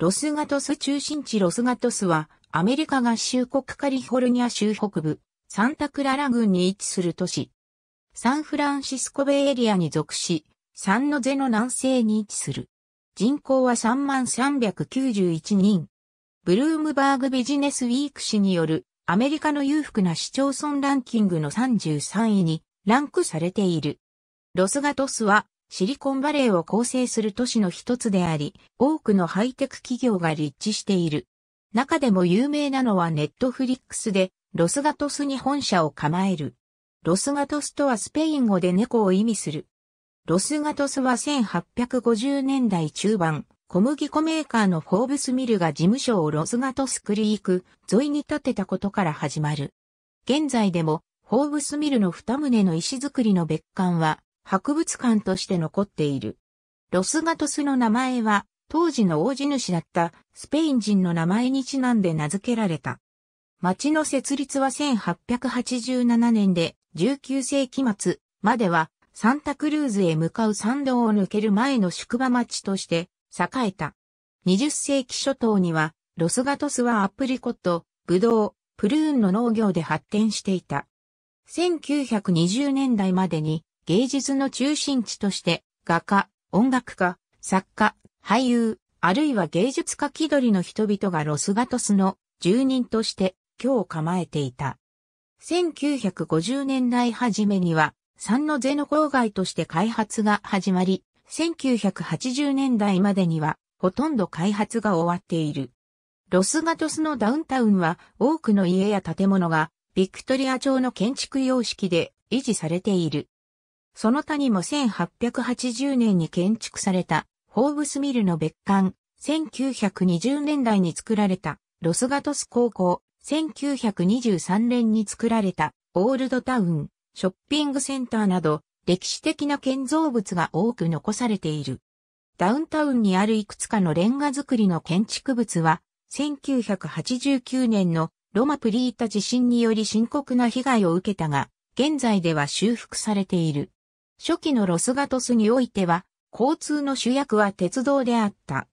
ロスガトス中心地ロスガトスは、アメリカ合衆国カリフォルニア州北部、サンタクララ郡に位置する都市。サンフランシスコベイエリアに属し、サンノゼの南西に位置する。人口は3391人。ブルームバーグビジネスウィーク誌によるアメリカの裕福な市町村ランキングの33位にランクされている。ロスガトスはシリコンバレーを構成する都市の一つであり、多くのハイテク企業が立地している。中でも有名なのはネットフリックスで、ロスガトスに本社を構える。ロスガトスとはスペイン語で猫を意味する。ロスガトスは1850年代中盤、小麦粉メーカーのフォーブスミルが事務所をロスガトスクリーク沿いに建てたことから始まる。現在でも、フォーブスミルの二棟の石造りの別館は、博物館として残っている。ロスガトスの名前は、当時の大地主だったスペイン人の名前にちなんで名付けられた。町の設立は1887年で、19世紀末まではサンタクルーズへ向かう山道を抜ける前の宿場町として栄えた。20世紀初頭には、ロスガトスはアプリコット、ブドウ、プルーンの農業で発展していた。1920年代までに芸術の中心地として、画家、音楽家、作家、俳優、あるいは芸術家気取りの人々がロスガトスの住人として今日構えていた。1950年代初めには、三のノゼの郊外として開発が始まり、1980年代までには、ほとんど開発が終わっている。ロスガトスのダウンタウンは多くの家や建物がビクトリア朝の建築様式で維持されている。その他にも1880年に建築された、ホーブスミルの別館、1920年代に作られた、ロスガトス高校、1923年に作られた、オールドタウン、ショッピングセンターなど、歴史的な建造物が多く残されている。ダウンタウンにあるいくつかのレンガ造りの建築物は、1989年のロマプリータ地震により深刻な被害を受けたが、現在では修復されている。初期のロスガトスにおいては、交通の主役は鉄道であった。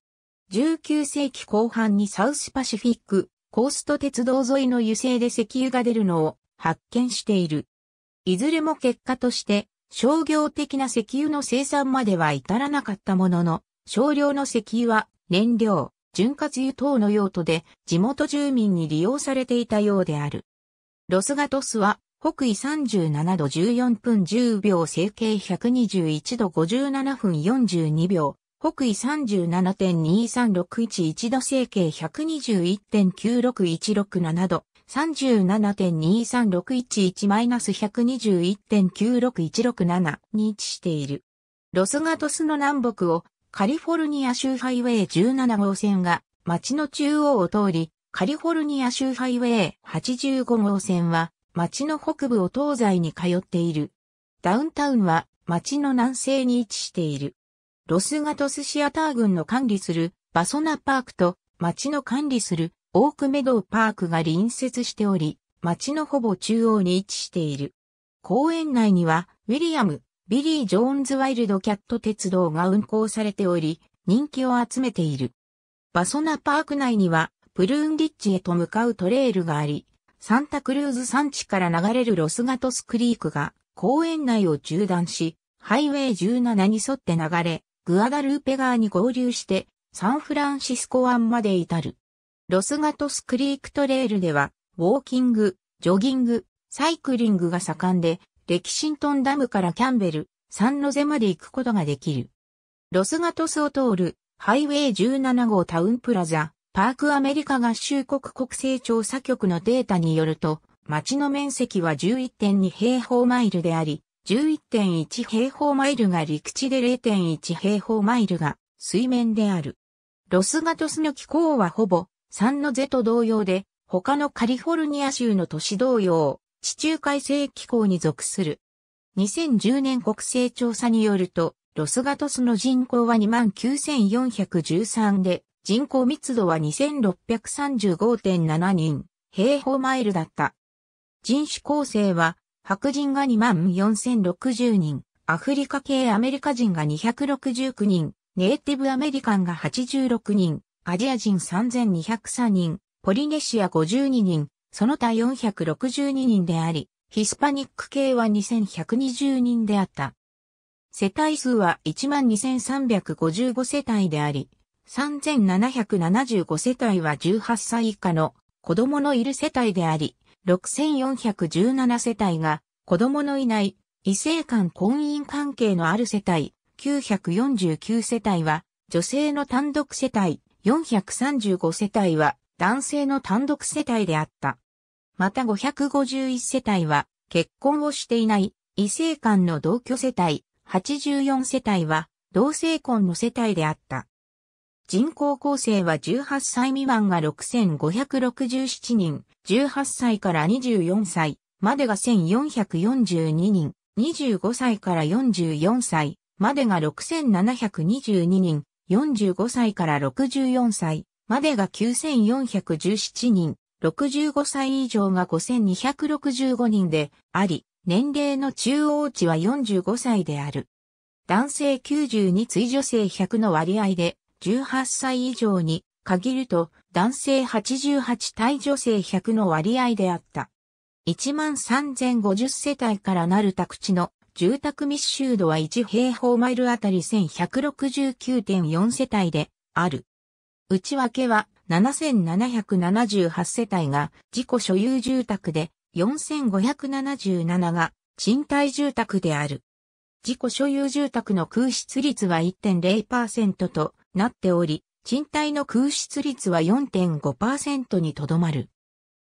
19世紀後半にサウスパシフィック、コースト鉄道沿いの油性で石油が出るのを発見している。いずれも結果として、商業的な石油の生産までは至らなかったものの、少量の石油は燃料、潤滑油等の用途で地元住民に利用されていたようである。ロスガトスは北緯37度14分10秒整形121度57分42秒、北緯37.23611度整形121.96167度、37.23611-121.96167に位置している。ロスガトスの南北をカリフォルニア州ハイウェイ17号線が街の中央を通り、カリフォルニア州ハイウェイ85号線は町の北部を東西に通っている。ダウンタウンは町の南西に位置している。ロスガトスシアター群の管理するバソナパークと町の管理するオークメドウパークが隣接しており、町のほぼ中央に位置している。公園内にはウィリアム、ビリー・ジョーンズ・ワイルド・キャット鉄道が運行されており、人気を集めている。バソナパーク内にはプルーンリッチへと向かうトレイルがあり、サンタクルーズ山地から流れるロスガトスクリークが公園内を縦断し、ハイウェイ17に沿って流れ、グアダルーペ川に合流してサンフランシスコ湾まで至る。ロスガトスクリークトレールでは、ウォーキング、ジョギング、サイクリングが盛んで、レキシントンダムからキャンベル、サンノゼまで行くことができる。ロスガトスを通る、ハイウェイ17号タウンプラザ、パークアメリカ合衆国国勢調査局のデータによると、町の面積は11.2平方マイルであり、11.1平方マイルが陸地で0.1平方マイルが水面である。ロスガトスの気候はほぼ3のゼと同様で、他のカリフォルニア州の都市同様、地中海性気候に属する。2010年国勢調査によると、ロスガトスの人口は29,413で、人口密度は2635.7人、平方マイルだった。人種構成は、白人が24,060人、アフリカ系アメリカ人が269人、ネイティブアメリカンが86人、アジア人3203人、ポリネシア52人、その他462人であり、ヒスパニック系は2120人であった。世帯数は12,355世帯であり、3775世帯は18歳以下の子供のいる世帯であり、6417世帯が子供のいない異性間婚姻関係のある世帯、949世帯は女性の単独世帯、435世帯は男性の単独世帯であった。また551世帯は結婚をしていない異性間の同居世帯、84世帯は同性婚の世帯であった。人口構成は18歳未満が6567人、18歳から24歳までが1442人、25歳から44歳までが6722人、45歳から64歳までが9417人、65歳以上が5265人であり、年齢の中央値は45歳である。男性92対女性100の割合で18歳以上に限ると男性88対女性100の割合であった。13,050世帯からなる宅地の住宅密集度は1平方マイルあたり1169.4世帯である。内訳は7778世帯が自己所有住宅で4577が賃貸住宅である。自己所有住宅の空室率は1.0%となっており、賃貸の空室率は4.5%にとどまる。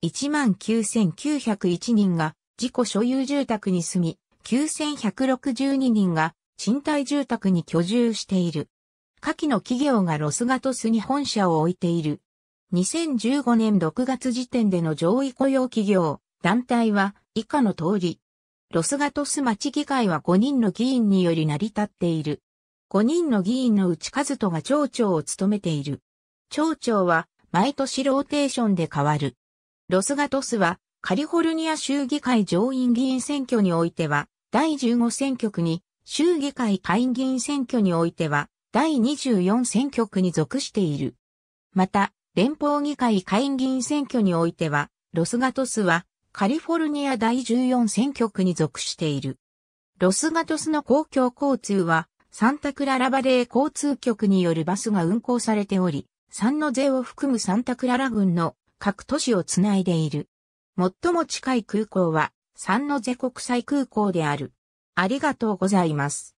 19,901人が自己所有住宅に住み、9,162人が賃貸住宅に居住している。下記の企業がロスガトスに本社を置いている。2015年6月時点での上位雇用企業、団体は以下の通り。ロスガトス町議会は5人の議員により成り立っている。5人の議員のうち数人が町長を務めている。町長は毎年ローテーションで変わる。ロスガトスはカリフォルニア州議会上院議員選挙においては第15選挙区に、州議会下院議員選挙においては第24選挙区に属している。また、連邦議会下院議員選挙においては、ロスガトスはカリフォルニア第14選挙区に属している。ロスガトスの公共交通はサンタクララバレー交通局によるバスが運行されており、サンノゼを含むサンタクララ郡の各都市をつないでいる。最も近い空港は、サンノゼ国際空港である。ありがとうございます。